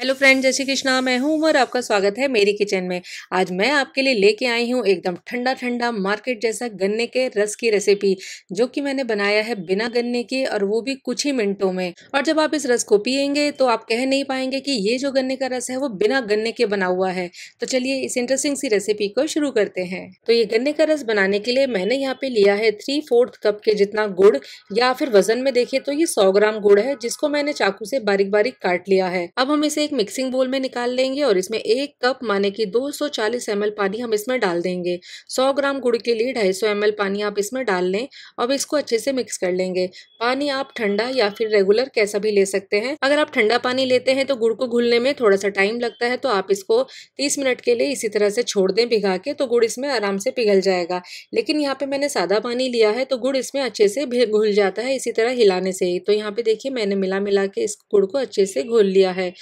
hello friend जय श्री कृष्णा मैं हूं उमर आपका स्वागत है मेरी किचन में आज मैं आपके लिए लेके आई हूं एकदम ठंडा ठंडा मार्केट जैसा गन्ने के रस की रेसिपी जो कि मैंने बनाया है बिना गन्ने के और वो भी कुछ ही मिनटों में और जब आप इस रस को पियेंगे तो आप कह नहीं पाएंगे कि ये जो गन्ने का रस है वो बिना गन्ने के बना हुआ है तो चलिए इस इंटरेस्टिंग सी रेसिपी को शुरू करते हैं तो ये गन्ने का रस बनाने के लिए मैंने यहाँ पे लिया है थ्री फोर्थ कप के जितना गुड़ या फिर वजन में देखिये तो ये सौ ग्राम गुड़ है जिसको मैंने चाकू से बारीक बारीक काट लिया है अब हम इसे एक मिक्सिंग बोल में निकाल लेंगे और इसमें एक कप माने कि 240 सौ पानी हम इसमें डाल देंगे 100 ग्राम गुड़ के लिए 250 सौ पानी आप इसमें डाल लें अब इसको अच्छे से मिक्स कर लेंगे पानी आप ठंडा या फिर रेगुलर कैसा भी ले सकते हैं अगर आप ठंडा पानी लेते हैं तो गुड़ को घुलने में थोड़ा सा टाइम लगता है तो आप इसको तीस मिनट के लिए इसी तरह से छोड़ दें भिगा के तो गुड़ इसमें आराम से पिघल जाएगा लेकिन यहाँ पे मैंने सादा पानी लिया है तो गुड़ इसमें अच्छे से घुल जाता है इसी तरह हिलाने से ही तो यहाँ पे देखिए मैंने मिला मिला के इस गुड़ को अच्छे से घोल लिया है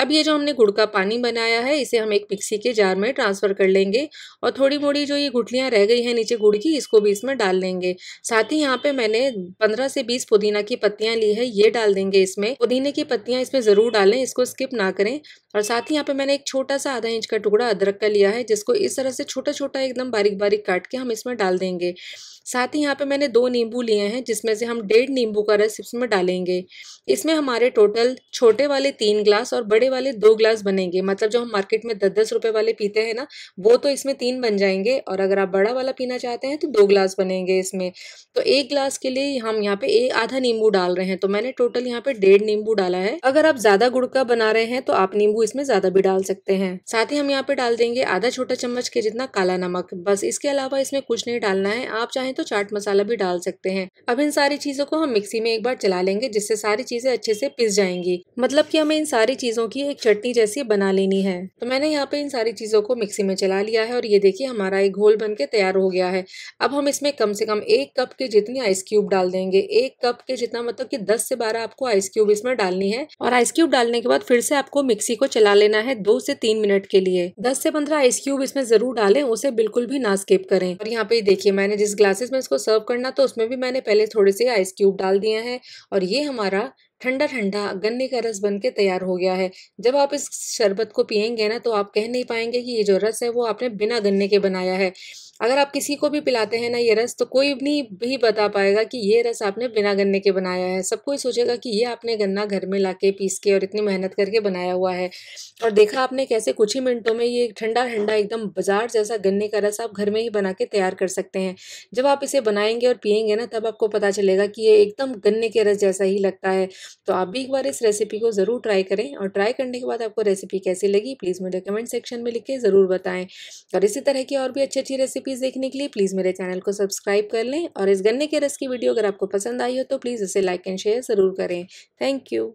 अब ये जो हमने गुड़ का पानी बनाया है इसे हम एक मिक्सी के जार में ट्रांसफ़र कर लेंगे और थोड़ी मोड़ी जो ये गुठलियाँ रह गई हैं नीचे गुड़ की इसको भी इसमें डाल लेंगे साथ ही यहाँ पे मैंने पंद्रह से बीस पुदीना की पत्तियाँ ली है ये डाल देंगे इसमें पुदीने की पत्तियाँ इसमें ज़रूर डालें इसको स्किप ना करें और साथ ही यहाँ पे मैंने एक छोटा सा आधा इंच का टुकड़ा अदरक का लिया है जिसको इस तरह से छोटा छोटा एकदम बारीक बारीक काट के हम इसमें डाल देंगे साथ ही यहाँ पे मैंने दो नींबू लिए हैं जिसमें से हम डेढ़ नींबू का रस इसमें डालेंगे इसमें हमारे टोटल छोटे वाले तीन ग्लास और बड़े बड़े वाले दो ग्लास बनेंगे मतलब जो हम मार्केट में दस दस रुपए वाले पीते हैं ना वो तो इसमें तीन बन जाएंगे और अगर आप बड़ा वाला पीना चाहते हैं तो दो ग्लास बनेंगे इसमें तो एक ग्लास के लिए हम यहाँ पे एक आधा नींबू डाल रहे हैं तो मैंने टोटल यहाँ पे डेढ़ नींबू डाला है अगर आप ज्यादा गुड़ का बना रहे हैं तो आप नींबू इसमें ज्यादा भी डाल सकते हैं साथ ही हम यहाँ पे डाल देंगे आधा छोटा चम्मच के जितना काला नमक बस इसके अलावा इसमें कुछ नहीं डालना है आप चाहें तो चाट मसाला भी डाल सकते हैं अब इन सारी चीजों को हम मिक्सी में एक बार चला लेंगे जिससे सारी चीजें अच्छे से पिस जाएंगी मतलब की हमें इन सारी चीजों की एक चटनी जैसी बना लेनी है तो मैंने यहाँ पे इन सारी चीज़ों को मिक्सी में चला लिया है और ये देखिए हमारा एक घोल बन के तैयार हो गया है अब हम इसमें कम से कम एक कप के जितनी आइस क्यूब डाल देंगे एक कप के जितना मतलब कि दस से बारह आपको आइस क्यूब इसमें डालनी है और आइस क्यूब डालने के बाद फिर से आपको मिक्सी को चला लेना है दो से तीन मिनट के लिए दस से पंद्रह आइस क्यूब इसमें जरूर डालें उसे बिल्कुल भी ना स्किप करें और यहाँ पे देखिए मैंने जिस ग्लासेस में इसको सर्व करना तो उसमें भी मैंने पहले थोड़े से आइस क्यूब डाल दिए हैं और ये हमारा ठंडा ठंडा गन्ने का रस बन के तैयार हो गया है जब आप इस शरबत को पियेंगे ना तो आप कह नहीं पाएंगे कि ये जो रस है वो आपने बिना गन्ने के बनाया है अगर आप किसी को भी पिलाते हैं ना ये रस तो कोई भी भी बता पाएगा कि ये रस आपने बिना गन्ने के बनाया है सब कोई सोचेगा कि ये आपने गन्ना घर में ला के पीस के और इतनी मेहनत करके बनाया हुआ है और देखा आपने कैसे कुछ ही मिनटों में ये ठंडा ठंडा एकदम बाजार जैसा गन्ने का रस आप घर में ही बना के तैयार कर सकते हैं जब आप इसे बनाएंगे और पियेंगे ना तब आपको पता चलेगा कि ये एकदम गन्ने के रस जैसा ही लगता है तो आप भी एक बार इस रेसिपी को ज़रूर ट्राई करें और ट्राई करने के बाद आपको रेसिपी कैसी लगी प्लीज़ मुझे कमेंट सेक्शन में लिख के ज़रूर बताएं और इसी तरह की और भी अच्छी अच्छी रेसिपी रेसिपीज़ देखने के लिए प्लीज़ मेरे चैनल को सब्सक्राइब कर लें और इस गन्ने के रस की वीडियो अगर आपको पसंद आई हो तो प्लीज़ इसे लाइक एंड शेयर ज़रूर करें थैंक यू